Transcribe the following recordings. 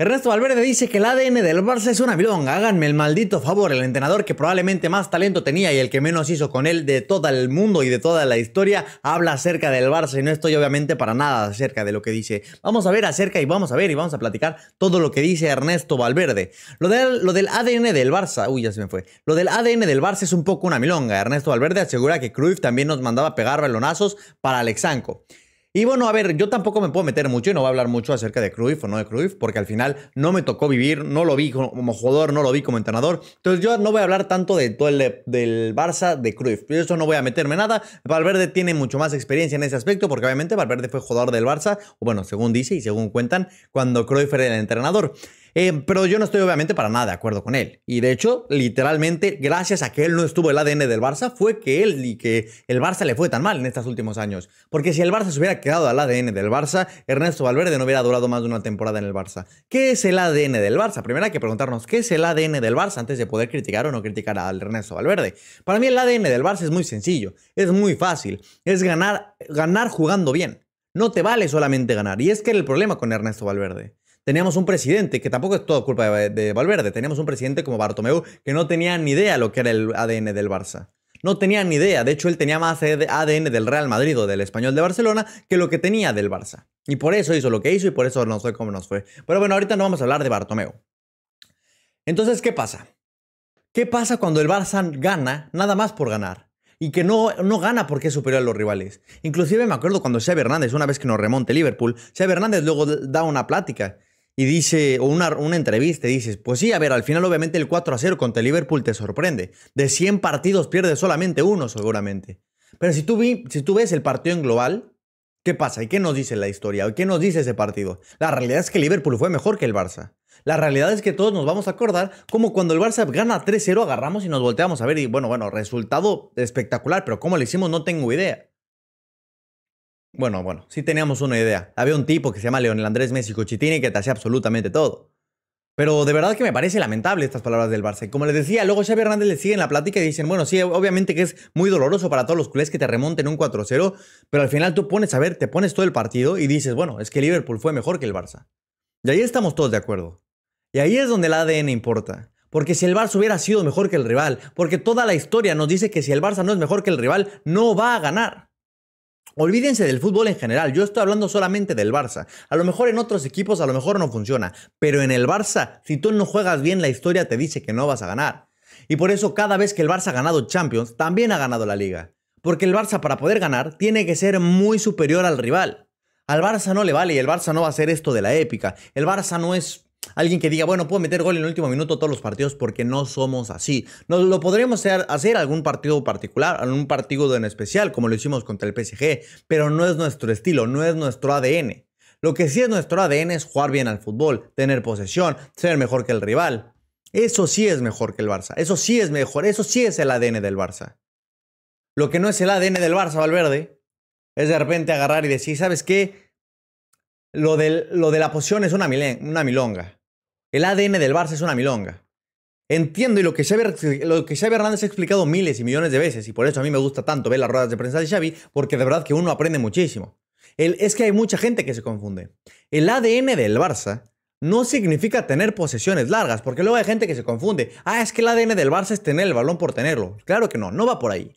Ernesto Valverde dice que el ADN del Barça es una milonga. Háganme el maldito favor. El entrenador que probablemente más talento tenía y el que menos hizo con él de todo el mundo y de toda la historia habla acerca del Barça y no estoy obviamente para nada acerca de lo que dice. Vamos a ver acerca y vamos a ver y vamos a platicar todo lo que dice Ernesto Valverde. Lo del, ADN del Barça, uy ya se me fue. Lo del ADN del Barça es un poco una milonga. Ernesto Valverde asegura que Cruyff también nos mandaba pegar balonazos para Alexanco. Y bueno, a ver, yo tampoco me puedo meter mucho y no voy a hablar mucho acerca de Cruyff o no de Cruyff, porque al final no me tocó vivir, no lo vi como jugador, no lo vi como entrenador. Entonces yo no voy a hablar tanto de todo el, del Barça de Cruyff. Yo eso no voy a meterme nada. Valverde tiene mucho más experiencia en ese aspecto, porque obviamente Valverde fue jugador del Barça, o bueno, según dice y según cuentan, cuando Cruyff era el entrenador. Eh, pero yo no estoy obviamente para nada de acuerdo con él. Y de hecho, literalmente, gracias a que él no estuvo el ADN del Barça, fue que él y que el Barça le fue tan mal en estos últimos años. Porque si el Barça se hubiera quedado al ADN del Barça, Ernesto Valverde no hubiera durado más de una temporada en el Barça. ¿Qué es el ADN del Barça? Primero hay que preguntarnos qué es el ADN del Barça antes de poder criticar o no criticar al Ernesto Valverde. Para mí el ADN del Barça es muy sencillo, es muy fácil, es ganar, ganar jugando bien. No te vale solamente ganar. Y es que era el problema con Ernesto Valverde teníamos un presidente, que tampoco es toda culpa de, Valverde, teníamos un presidente como Bartomeu que no tenía ni idea lo que era el ADN del Barça. No tenía ni idea, de hecho él tenía más ADN del Real Madrid o del español de Barcelona que lo que tenía del Barça. Y por eso hizo lo que hizo y por eso no fue cómo nos fue. Pero bueno, ahorita no vamos a hablar de Bartomeu. Entonces, ¿qué pasa? ¿Qué pasa cuando el Barça gana nada más por ganar? Y que no, no gana porque es superior a los rivales. Inclusive me acuerdo cuando Xavi Hernández, una vez que nos remonte Liverpool, Xavi Hernández luego da una plática y dice, o una, una entrevista, y dices, pues sí, a ver, al final obviamente el 4 a 0 contra Liverpool te sorprende. De 100 partidos pierdes solamente uno, seguramente. Pero si tú, vi, si tú ves el partido en global, ¿qué pasa? ¿Y qué nos dice la historia? ¿Y qué nos dice ese partido? La realidad es que Liverpool fue mejor que el Barça. La realidad es que todos nos vamos a acordar como cuando el Barça gana 3-0 agarramos y nos volteamos a ver y bueno, bueno, resultado espectacular, pero cómo lo hicimos no tengo idea. Bueno, bueno, sí teníamos una idea. Había un tipo que se llama Leonel Andrés Messi Cochitini que te hacía absolutamente todo. Pero de verdad que me parece lamentable estas palabras del Barça. como les decía, luego Xavi Hernández le sigue en la plática y dicen, bueno, sí, obviamente que es muy doloroso para todos los clubes que te remonten un 4-0, pero al final tú pones a ver, te pones todo el partido y dices, bueno, es que Liverpool fue mejor que el Barça. Y ahí estamos todos de acuerdo. Y ahí es donde el ADN importa. Porque si el Barça hubiera sido mejor que el rival, porque toda la historia nos dice que si el Barça no es mejor que el rival, no va a ganar. Olvídense del fútbol en general, yo estoy hablando solamente del Barça. A lo mejor en otros equipos a lo mejor no funciona, pero en el Barça, si tú no juegas bien, la historia te dice que no vas a ganar. Y por eso cada vez que el Barça ha ganado Champions, también ha ganado la liga. Porque el Barça para poder ganar tiene que ser muy superior al rival. Al Barça no le vale y el Barça no va a ser esto de la épica. El Barça no es alguien que diga, bueno, puedo meter gol en el último minuto todos los partidos porque no somos así. no lo podríamos hacer, hacer algún partido particular, algún partido en especial, como lo hicimos contra el PSG, pero no es nuestro estilo, no es nuestro ADN. Lo que sí es nuestro ADN es jugar bien al fútbol, tener posesión, ser mejor que el rival. Eso sí es mejor que el Barça, eso sí es mejor, eso sí es el ADN del Barça. Lo que no es el ADN del Barça, Valverde, es de repente agarrar y decir, ¿sabes qué? Lo, lo de la posición es una, una milonga. El ADN del Barça es una milonga. Entiendo y lo que, Xavi, Hernández ha explicado miles y millones de veces, y por eso a mí me gusta tanto ver las ruedas de prensa de Xavi, porque de verdad que uno aprende muchísimo. es que hay mucha gente que se confunde. El ADN del Barça no significa tener posesiones largas, porque luego hay gente que se confunde. Ah, es que el ADN del Barça es tener el balón por tenerlo. Claro que no, no va por ahí.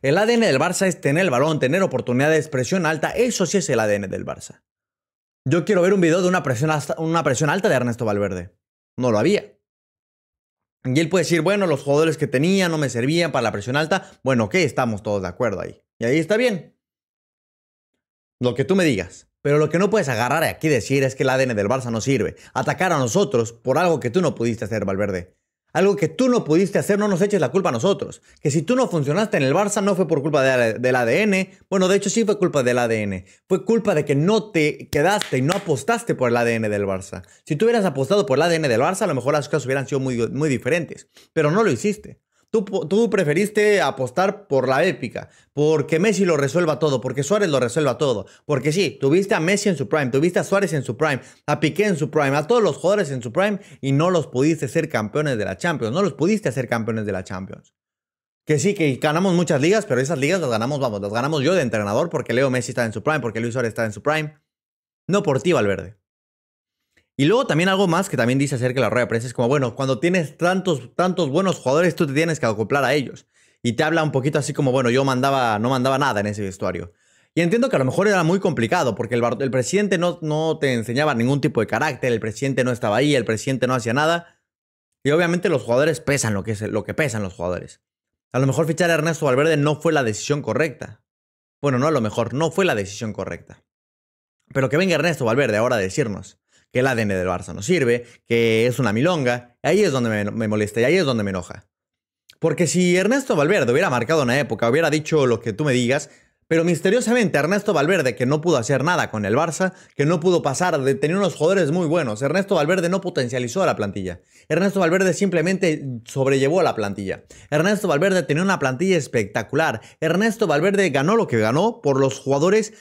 El ADN del Barça es tener el balón, tener oportunidad de expresión alta. Eso sí es el ADN del Barça. Yo quiero ver un video de una presión, alta de Ernesto Valverde. No lo había. Y él puede decir, bueno, los jugadores que tenía no me servían para la presión alta. Bueno, ok, estamos todos de acuerdo ahí. Y ahí está bien. Lo que tú me digas. Pero lo que no puedes agarrar aquí decir es que el ADN del Barça no sirve. Atacar a nosotros por algo que tú no pudiste hacer, Valverde. Algo que tú no pudiste hacer, no nos eches la culpa a nosotros. Que si tú no funcionaste en el Barça no fue por culpa del ADN. Bueno, de hecho sí fue culpa del ADN. Fue culpa de que no te quedaste y no apostaste por el ADN del Barça. Si tú hubieras apostado por el ADN del Barça, a lo mejor las cosas hubieran sido muy, muy diferentes. Pero no lo hiciste. Tú, preferiste apostar por la épica, porque Messi lo resuelva todo, porque Suárez lo resuelva todo. Porque sí, tuviste a Messi en su prime, tuviste a Suárez en su prime, a Piqué en su prime, a todos los jugadores en su prime y no los pudiste ser campeones de la Champions, no los pudiste hacer campeones de la Champions. Que sí, que ganamos muchas ligas, pero esas ligas las ganamos, vamos, las ganamos yo de entrenador porque Leo Messi está en su prime, porque Luis Suárez está en su prime. No por ti, Valverde. Y luego también algo más que también dice acerca de la rueda de prensa es como, bueno, cuando tienes tantos, tantos buenos jugadores, tú te tienes que acoplar a ellos. Y te habla un poquito así como, bueno, yo mandaba, no mandaba nada en ese vestuario. Y entiendo que a lo mejor era muy complicado, porque el, presidente no, no te enseñaba ningún tipo de carácter, el presidente no estaba ahí, el presidente no hacía nada. Y obviamente los jugadores pesan lo que, es, lo que pesan los jugadores. A lo mejor fichar a Ernesto Valverde no fue la decisión correcta. Bueno, no a lo mejor, no fue la decisión correcta. Pero que venga Ernesto Valverde ahora a decirnos que el ADN del Barça no sirve, que es una milonga. Ahí es donde me, molesta y ahí es donde me enoja. Porque si Ernesto Valverde hubiera marcado una época, hubiera dicho lo que tú me digas, pero misteriosamente Ernesto Valverde, que no pudo hacer nada con el Barça, que no pudo pasar, de tener unos jugadores muy buenos, Ernesto Valverde no potencializó a la plantilla. Ernesto Valverde simplemente sobrellevó a la plantilla. Ernesto Valverde tenía una plantilla espectacular. Ernesto Valverde ganó lo que ganó por los jugadores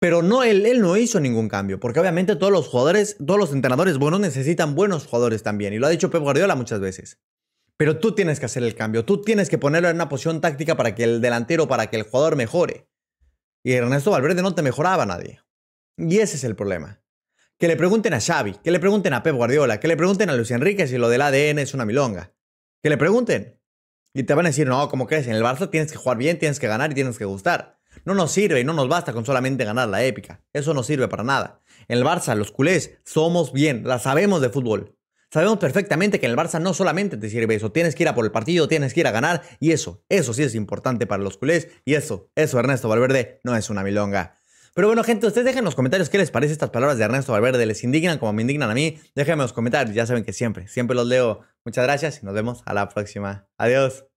pero no, él, él no hizo ningún cambio, porque obviamente todos los jugadores, todos los entrenadores buenos necesitan buenos jugadores también, y lo ha dicho Pep Guardiola muchas veces. Pero tú tienes que hacer el cambio, tú tienes que ponerlo en una posición táctica para que el delantero, para que el jugador mejore. Y Ernesto Valverde no te mejoraba nadie. Y ese es el problema. Que le pregunten a Xavi, que le pregunten a Pep Guardiola, que le pregunten a Luis Enrique si lo del ADN es una milonga. Que le pregunten. Y te van a decir, no, como es? En el Barça tienes que jugar bien, tienes que ganar y tienes que gustar. No nos sirve y no nos basta con solamente ganar la épica. Eso no sirve para nada. En el Barça, los culés, somos bien, la sabemos de fútbol. Sabemos perfectamente que en el Barça no solamente te sirve eso, tienes que ir a por el partido, tienes que ir a ganar y eso, eso sí es importante para los culés y eso, eso Ernesto Valverde no es una milonga. Pero bueno, gente, ustedes dejen en los comentarios qué les parece estas palabras de Ernesto Valverde. ¿Les indignan como me indignan a mí? Déjenme en los comentarios, ya saben que siempre, siempre los leo. Muchas gracias y nos vemos a la próxima. Adiós.